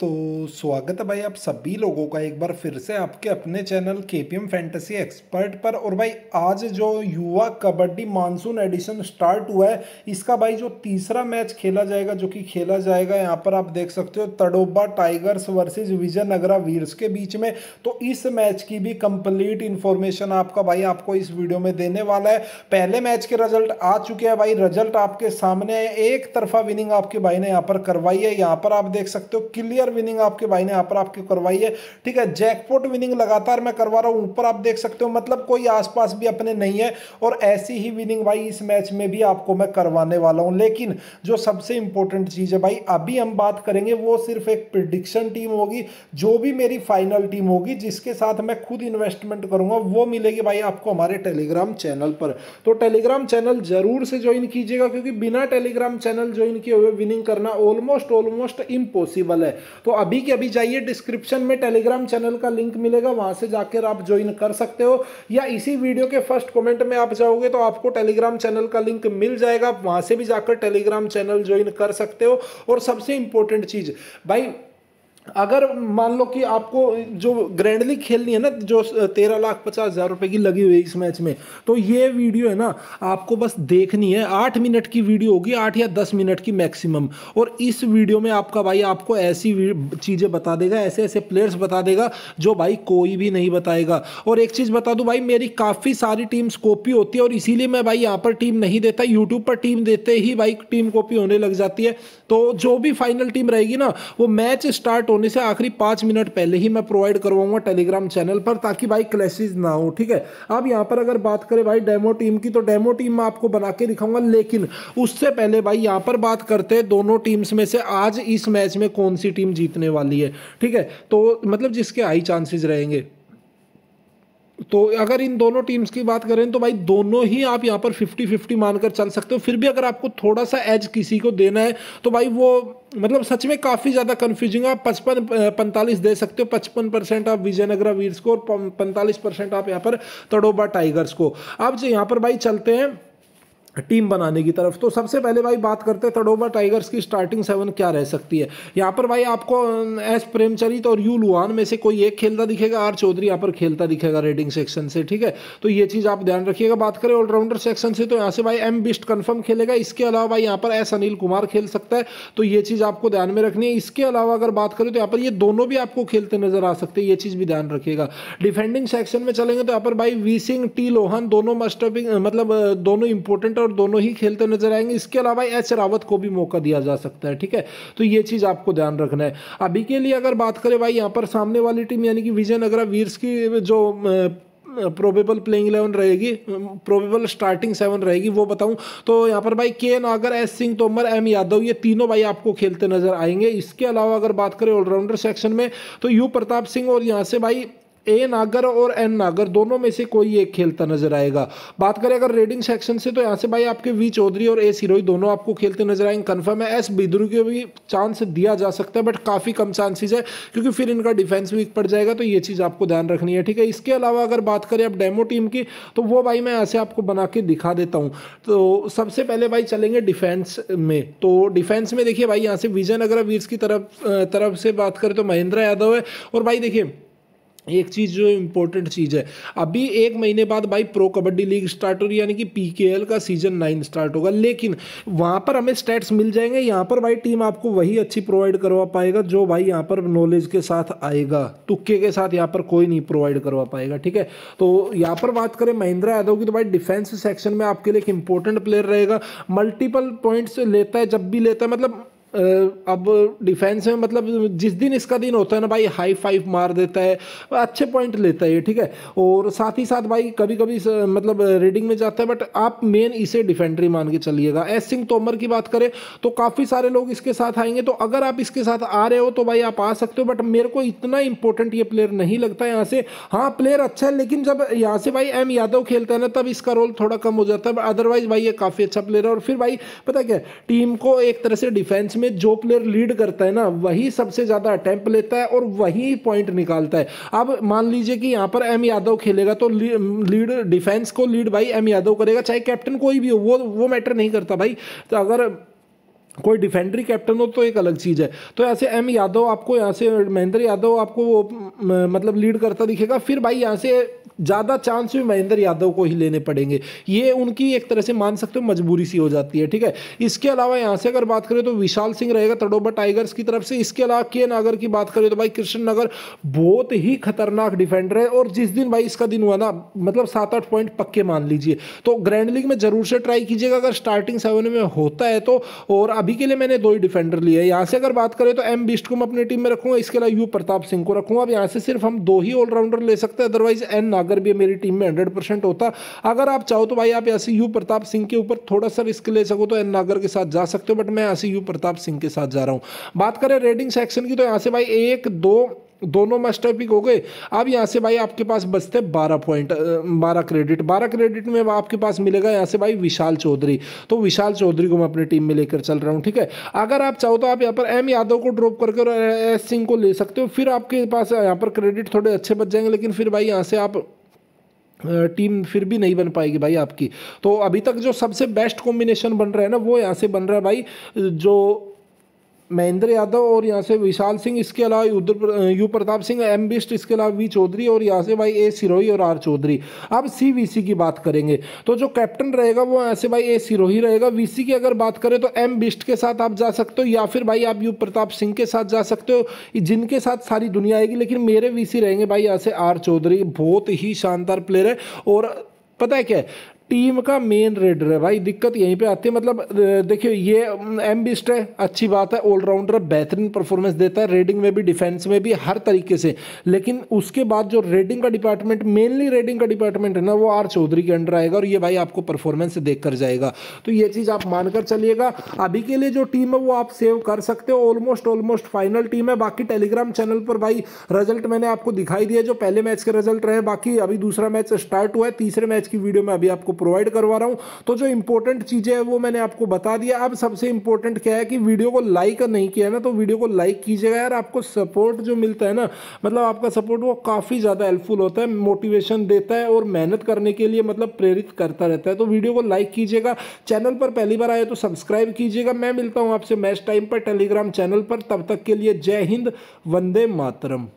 तो स्वागत है भाई आप सभी लोगों का एक बार फिर से आपके अपने चैनल के पी एम फैंटेसी एक्सपर्ट पर और भाई आज जो युवा कबड्डी मानसून एडिशन स्टार्ट हुआ है इसका भाई जो तीसरा मैच खेला जाएगा जो कि खेला जाएगा यहाँ पर आप देख सकते हो तड़ोबा टाइगर्स वर्सेस विजयनगरा वीर्स के बीच में तो इस मैच की भी कंप्लीट इन्फॉर्मेशन आपका भाई आपको इस वीडियो में देने वाला है पहले मैच के रिजल्ट आ चुके हैं भाई रिजल्ट आपके सामने है एक तरफा विनिंग आपके भाई ने यहाँ पर करवाई है यहाँ पर आप देख सकते हो क्लियर लगातार विनिंग आपके भाई ने यहाँ पर आपकी करवाई है ठीक है जैकपोट विनिंग लगातार मैं करवा रहा हूँ ऊपर आप देख सकते हो मतलब कोई आसपास भी अपने नहीं है और ऐसी ही विनिंग भाई इस मैच में भी आपको मैं करवाने वाला हूँ लेकिन जो सबसे इंपॉर्टेंट चीज़ है भाई अभी हम बात करेंगे वो सिर्फ एक प्रिडिक्शन टीम होगी जो भी मेरी फाइनल टीम होगी जिसके साथ मैं खुद इन्वेस्टमेंट करूँगा वो मिलेगी भाई आपको हमारे टेलीग्राम चैनल पर तो टेलीग्राम चैनल जरूर से ज्वाइन कीजिएगा क्योंकि बिना टेलीग्राम चैनल ज्वाइन किए हुए विनिंग करना ऑलमोस्ट ऑलमोस्ट इम्पॉसिबल है तो अभी के अभी जाइए डिस्क्रिप्शन में टेलीग्राम चैनल का लिंक मिलेगा वहां से जाकर आप ज्वाइन कर सकते हो या इसी वीडियो के फर्स्ट कमेंट में आप जाओगे तो आपको टेलीग्राम चैनल का लिंक मिल जाएगा आप वहां से भी जाकर टेलीग्राम चैनल ज्वाइन कर सकते हो और सबसे इंपॉर्टेंट चीज भाई अगर मान लो कि आपको जो ग्रैंडली खेलनी है ना जो तेरह लाख पचास हज़ार रुपए की लगी हुई इस मैच में तो ये वीडियो है ना आपको बस देखनी है आठ मिनट की वीडियो होगी आठ या दस मिनट की मैक्सिमम और इस वीडियो में आपका भाई आपको ऐसी चीज़ें बता देगा ऐसे ऐसे प्लेयर्स बता देगा जो भाई कोई भी नहीं बताएगा और एक चीज़ बता दू भाई मेरी काफ़ी सारी टीम्स कॉपी होती है और इसीलिए मैं भाई यहाँ पर टीम नहीं देता यूट्यूब पर टीम देते ही भाई टीम कॉपी होने लग जाती है तो जो भी फाइनल टीम रहेगी ना वो मैच स्टार्ट होने से आखिरी पाँच मिनट पहले ही मैं प्रोवाइड करवाऊंगा टेलीग्राम चैनल पर ताकि भाई क्लैसेज ना हो ठीक है अब यहाँ पर अगर बात करें भाई डेमो टीम की तो डेमो टीम मैं आपको बना के दिखाऊंगा लेकिन उससे पहले भाई यहाँ पर बात करते हैं दोनों टीम्स में से आज इस मैच में कौन सी टीम जीतने वाली है ठीक है तो मतलब जिसके हाई चांसेज रहेंगे तो अगर इन दोनों टीम्स की बात करें तो भाई दोनों ही आप यहाँ पर 50 50 मानकर चल सकते हो फिर भी अगर आपको थोड़ा सा एज किसी को देना है तो भाई वो मतलब सच में काफ़ी ज़्यादा कन्फ्यूजिंग है आप पचपन पैंतालीस दे सकते हो पचपन परसेंट आप विजयनगरा वीर्स को और पैंतालीस परसेंट आप यहाँ पर तड़ोबा टाइगर्स को अब जो यहाँ पर भाई चलते हैं टीम बनाने की तरफ तो सबसे पहले भाई बात करते हैं तड़ोबा टाइगर्स की स्टार्टिंग सेवन क्या रह सकती है यहाँ पर भाई आपको एस प्रेमचरित और यू लुहान में से कोई एक खेलता दिखेगा आर चौधरी यहाँ पर खेलता दिखेगा रेडिंग सेक्शन से ठीक है तो ये चीज़ आप ध्यान रखिएगा बात करें ऑलराउंडर सेक्शन से तो यहाँ से भाई एम बिस्ट कन्फर्म खेलेगा इसके अलावा भाई यहाँ पर एस अनिल कुमार खेल सकता है तो ये चीज़ आपको ध्यान में रखनी है इसके अलावा अगर बात करें तो यहाँ पर ये दोनों भी आपको खेलते नजर आ सकते हैं ये चीज़ भी ध्यान रखिएगा डिफेंडिंग सेक्शन में चलेंगे तो यहाँ पर भाई वी सिंह टी लोहान दोनों मस्ट मतलब दोनों इंपॉर्टेंट और और दोनों ही खेलते नजर आएंगे इसके अलावा एच रावत को भी मौका दिया जा सकता है ठीक है तो ये चीज़ आपको ध्यान रखना है अभी के लिए अगर बात करें भाई यहाँ पर सामने वाली टीम यानी कि विजय नगरा वीर्स की जो प्रोबेबल प्लेइंग इलेवन रहेगी प्रोबेबल स्टार्टिंग सेवन रहेगी वो बताऊं तो यहाँ पर भाई K Nagar S Singh Tomar M Yadav ये तीनों भाई आपको खेलते नजर आएंगे इसके अलावा अगर बात करें ऑलराउंडर सेक्शन में तो यू प्रताप सिंह और यहाँ से भाई ए नागर और एन नागर दोनों में से कोई एक खेलता नजर आएगा बात करें अगर रेडिंग सेक्शन से तो यहाँ से भाई आपके वी चौधरी और ए सिरोही दोनों आपको खेलते नजर आएंगे कन्फर्म है एस बिद्रू को भी चांस दिया जा सकता है बट काफ़ी कम चांसेस है क्योंकि फिर इनका डिफेंस वीक पड़ जाएगा तो ये चीज़ आपको ध्यान रखनी है ठीक है इसके अलावा अगर बात करें आप डेमो टीम की तो वो भाई मैं ऐसे आपको बना के दिखा देता हूँ तो सबसे पहले भाई चलेंगे डिफेंस में तो डिफेंस में देखिए भाई यहाँ से विजय नगर वीर्स की तरफ तरफ से बात करें तो महेंद्र यादव है और भाई देखिए एक चीज़ जो इम्पोर्टेंट चीज़ है अभी एक महीने बाद भाई प्रो कबड्डी लीग स्टार्ट हो रही है यानी कि पीकेएल का सीजन नाइन स्टार्ट होगा लेकिन वहाँ पर हमें स्टेट्स मिल जाएंगे यहाँ पर भाई टीम आपको वही अच्छी प्रोवाइड करवा पाएगा जो भाई यहाँ पर नॉलेज के साथ आएगा तुक्के के साथ यहाँ पर कोई नहीं प्रोवाइड करवा पाएगा ठीक है तो यहाँ पर बात करें महिंद्रा यादव की तो भाई डिफेंस सेक्शन में आपके लिए एक इंपॉर्टेंट प्लेयर रहेगा मल्टीपल पॉइंट्स लेता है जब भी लेता है मतलब अब डिफेंस में मतलब जिस दिन इसका दिन होता है ना भाई हाई फाइव मार देता है अच्छे पॉइंट लेता है ये ठीक है और साथ ही साथ भाई कभी कभी मतलब रेडिंग में जाता है बट आप मेन इसे डिफेंडरी मान के चलिएगा एस सिंह तोमर की बात करें तो काफ़ी सारे लोग इसके साथ आएंगे तो अगर आप इसके साथ आ रहे हो तो भाई आप आ सकते हो बट मेरे को इतना इंपॉर्टेंट ये प्लेयर नहीं लगता यहाँ से हाँ प्लेयर अच्छा है लेकिन जब यहाँ से भाई एम यादव खेलता है ना तब इसका रोल थोड़ा कम हो जाता है अदरवाइज भाई ये काफ़ी अच्छा प्लेयर है और फिर भाई पता क्या टीम को एक तरह से डिफेंस में में जो प्लेयर लीड करता है ना वही सबसे ज़्यादा अटैम्प लेता है और वही पॉइंट निकालता है अब मान लीजिए कि यहां पर एम यादव खेलेगा तो लीड डिफेंस को लीड भाई एम यादव करेगा चाहे कैप्टन कोई भी हो वो वो मैटर नहीं करता भाई तो अगर कोई डिफेंडरी कैप्टन हो तो एक अलग चीज़ है तो ऐसे एम यादव आपको यहाँ से महेंद्र यादव आपको मतलब लीड करता दिखेगा फिर भाई यहाँ से ज़्यादा चांस भी महेंद्र यादव को ही लेने पड़ेंगे ये उनकी एक तरह से मान सकते हो मजबूरी सी हो जाती है ठीक है इसके अलावा यहाँ से अगर बात करें तो विशाल सिंह रहेगा तड़ोबा टाइगर्स की तरफ से इसके अलावा के नागर की बात करें तो भाई कृष्ण नगर बहुत ही खतरनाक डिफेंडर है और जिस दिन भाई इसका दिन हुआ ना मतलब सात आठ पॉइंट पक्के मान लीजिए तो ग्रैंड लीग में जरूर से ट्राई कीजिएगा अगर स्टार्टिंग सेवन में होता है तो और अब अभी के लिए मैंने दो ही डिफेंडर लिए यहाँ से अगर बात करें तो एम बिस्ट को मैं अपनी टीम में रखूंगा इसके अलावा यू प्रताप सिंह को रखूंगा अब यहाँ से सिर्फ हम दो ही ऑलराउंडर ले सकते हैं अदरवाइज एन नागर भी मेरी टीम में हंड्रेड परसेंट होता अगर आप चाहो तो भाई आप यहाँ से यू प्रताप सिंह के ऊपर थोड़ा सा रिस्क ले सको तो एन नागर के साथ जा सकते हो बट मैं यहाँ से यू प्रताप सिंह के साथ जा रहा हूँ बात करें रेडिंग सेक्शन की तो यहाँ से भाई एक दो दोनों मस्ट पिक हो गए अब यहाँ से भाई आपके पास बचते बारह पॉइंट बारह क्रेडिट बारह क्रेडिट में आपके पास मिलेगा यहाँ से भाई विशाल चौधरी तो विशाल चौधरी को मैं अपनी टीम में लेकर चल रहा हूँ ठीक है अगर आप चाहो तो आप यहाँ पर एम यादव को ड्रॉप करके और एस सिंह को ले सकते हो फिर आपके पास यहाँ पर क्रेडिट थोड़े अच्छे बच जाएंगे लेकिन फिर भाई यहाँ से आप टीम फिर भी नहीं बन पाएगी भाई आपकी तो अभी तक जो सबसे बेस्ट कॉम्बिनेशन बन रहा है ना वो यहाँ से बन रहा है भाई जो महेंद्र यादव और यहाँ से विशाल सिंह इसके अलावा उधर यू प्रताप सिंह एम बिस्ट इसके अलावा वी चौधरी और यहाँ से भाई ए सिरोही और आर चौधरी अब सीवीसी की बात करेंगे तो जो कैप्टन रहेगा वो यहाँ से भाई ए सिरोही रहेगा वीसी की अगर बात करें तो एम बिस्ट के साथ आप जा सकते हो या फिर भाई आप यू प्रताप सिंह के साथ जा सकते हो जिनके साथ सारी दुनिया आएगी लेकिन मेरे वी रहेंगे भाई यहाँ से आर चौधरी बहुत ही शानदार प्लेयर है और पता है क्या है टीम का मेन रेडर है भाई दिक्कत यहीं पे आती है मतलब देखिए ये एम बिस्ट है अच्छी बात है ऑलराउंडर बेहतरीन परफॉर्मेंस देता है रेडिंग में भी डिफेंस में भी हर तरीके से लेकिन उसके बाद जो रेडिंग का डिपार्टमेंट मेनली रेडिंग का डिपार्टमेंट है ना वो आर चौधरी के अंडर आएगा और ये भाई आपको परफॉर्मेंस देख कर जाएगा तो ये चीज़ आप मानकर चलिएगा अभी के लिए जो टीम है वो आप सेव कर सकते हो ऑलमोस्ट ऑलमोस्ट फाइनल टीम है बाकी टेलीग्राम चैनल पर भाई रिजल्ट मैंने आपको दिखाई दिया जो पहले मैच के रिजल्ट रहे बाकी अभी दूसरा मैच स्टार्ट हुआ है तीसरे मैच की वीडियो में अभी आपको प्रोवाइड करवा रहा हूँ तो जो इंपॉर्टेंट चीज़ें हैं वो मैंने आपको बता दिया अब सबसे इंपॉर्टेंट क्या है कि वीडियो को लाइक नहीं किया ना तो वीडियो को लाइक कीजिएगा यार आपको सपोर्ट जो मिलता है ना मतलब आपका सपोर्ट वो काफ़ी ज़्यादा हेल्पफुल होता है मोटिवेशन देता है और मेहनत करने के लिए मतलब प्रेरित करता रहता है तो वीडियो को लाइक कीजिएगा चैनल पर पहली बार आए तो सब्सक्राइब कीजिएगा मैं मिलता हूँ आपसे मैच टाइम पर टेलीग्राम चैनल पर तब तक के लिए जय हिंद वंदे मातरम